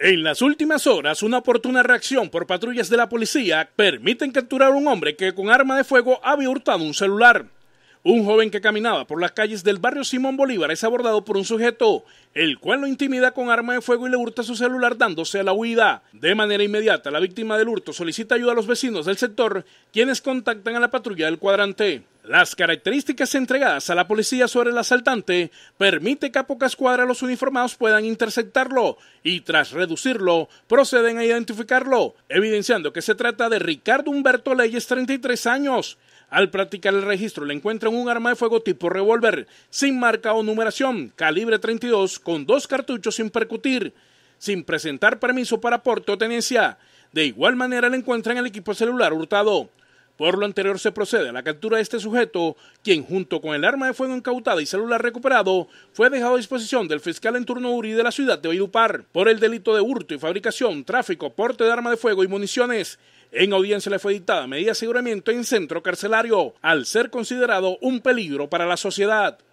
En las últimas horas, una oportuna reacción por patrullas de la policía permiten capturar a un hombre que con arma de fuego había hurtado un celular. Un joven que caminaba por las calles del barrio Simón Bolívar es abordado por un sujeto, el cual lo intimida con arma de fuego y le hurta su celular dándose a la huida. De manera inmediata, la víctima del hurto solicita ayuda a los vecinos del sector, quienes contactan a la patrulla del cuadrante. Las características entregadas a la policía sobre el asaltante permite que a poca escuadra los uniformados puedan interceptarlo y tras reducirlo proceden a identificarlo, evidenciando que se trata de Ricardo Humberto Leyes, 33 años. Al practicar el registro le encuentran un arma de fuego tipo revólver, sin marca o numeración, calibre 32, con dos cartuchos sin percutir, sin presentar permiso para porte o tenencia. De igual manera le encuentran el equipo celular hurtado. Por lo anterior se procede a la captura de este sujeto, quien junto con el arma de fuego incautada y celular recuperado, fue dejado a disposición del fiscal en turno URI de la ciudad de Oidupar por el delito de hurto y fabricación, tráfico, porte de arma de fuego y municiones. En audiencia le fue dictada medida de aseguramiento en centro carcelario, al ser considerado un peligro para la sociedad.